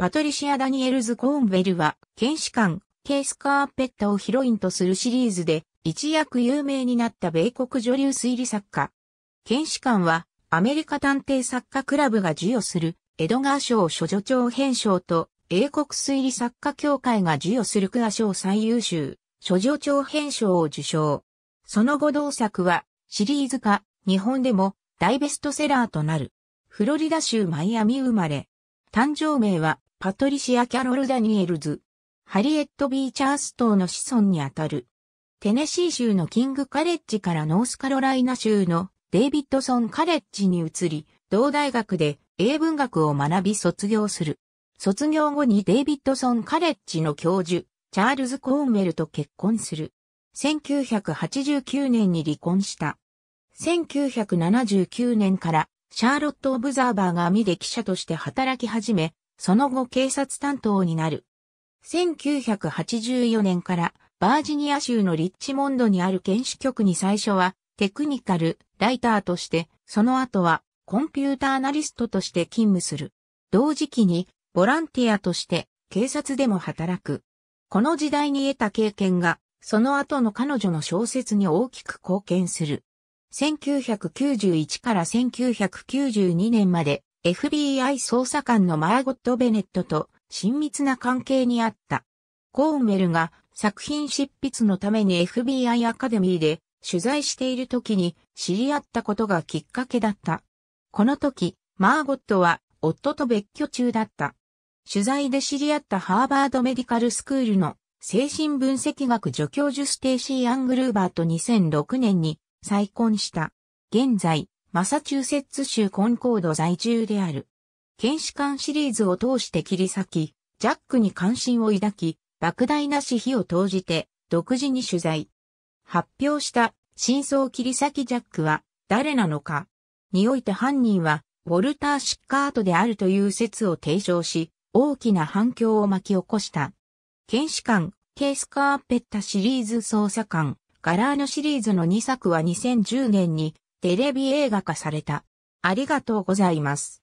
パトリシア・ダニエルズ・コーンベルは、検視官、ケース・カーペッタをヒロインとするシリーズで、一躍有名になった米国女流推理作家。検視官は、アメリカ探偵作家クラブが授与する、エドガー賞諸女長編賞と、英国推理作家協会が授与するクア賞最優秀、諸女長編賞を受賞。その後同作は、シリーズ化、日本でも、大ベストセラーとなる。フロリダ州マイアミ生まれ。誕生名は、パトリシア・キャロル・ダニエルズ、ハリエット・ビーチャース島の子孫にあたる。テネシー州のキングカレッジからノースカロライナ州のデイビッドソンカレッジに移り、同大学で英文学を学び卒業する。卒業後にデイビッドソンカレッジの教授、チャールズ・コーンウェルと結婚する。1989年に離婚した。1979年からシャーロット・オブザーバーが網で記者として働き始め、その後警察担当になる。1984年からバージニア州のリッチモンドにある検視局に最初はテクニカルライターとして、その後はコンピューターアナリストとして勤務する。同時期にボランティアとして警察でも働く。この時代に得た経験が、その後の彼女の小説に大きく貢献する。1991から1992年まで FBI 捜査官のマーゴット・ベネットと親密な関係にあった。コーンウェルが作品執筆のために FBI アカデミーで取材している時に知り合ったことがきっかけだった。この時、マーゴットは夫と別居中だった。取材で知り合ったハーバードメディカルスクールの精神分析学助教授ステーシー・アングルーバーと2006年に再婚した。現在、マサチューセッツ州コンコード在住である。検視官シリーズを通して切り裂き、ジャックに関心を抱き、莫大な私費を投じて、独自に取材。発表した真相切り裂きジャックは誰なのかにおいて犯人はウォルター・シッカートであるという説を提唱し、大きな反響を巻き起こした。検視官、ケースカーペッタシリーズ捜査官、ガラーノシリーズの2作は2010年にテレビ映画化された。ありがとうございます。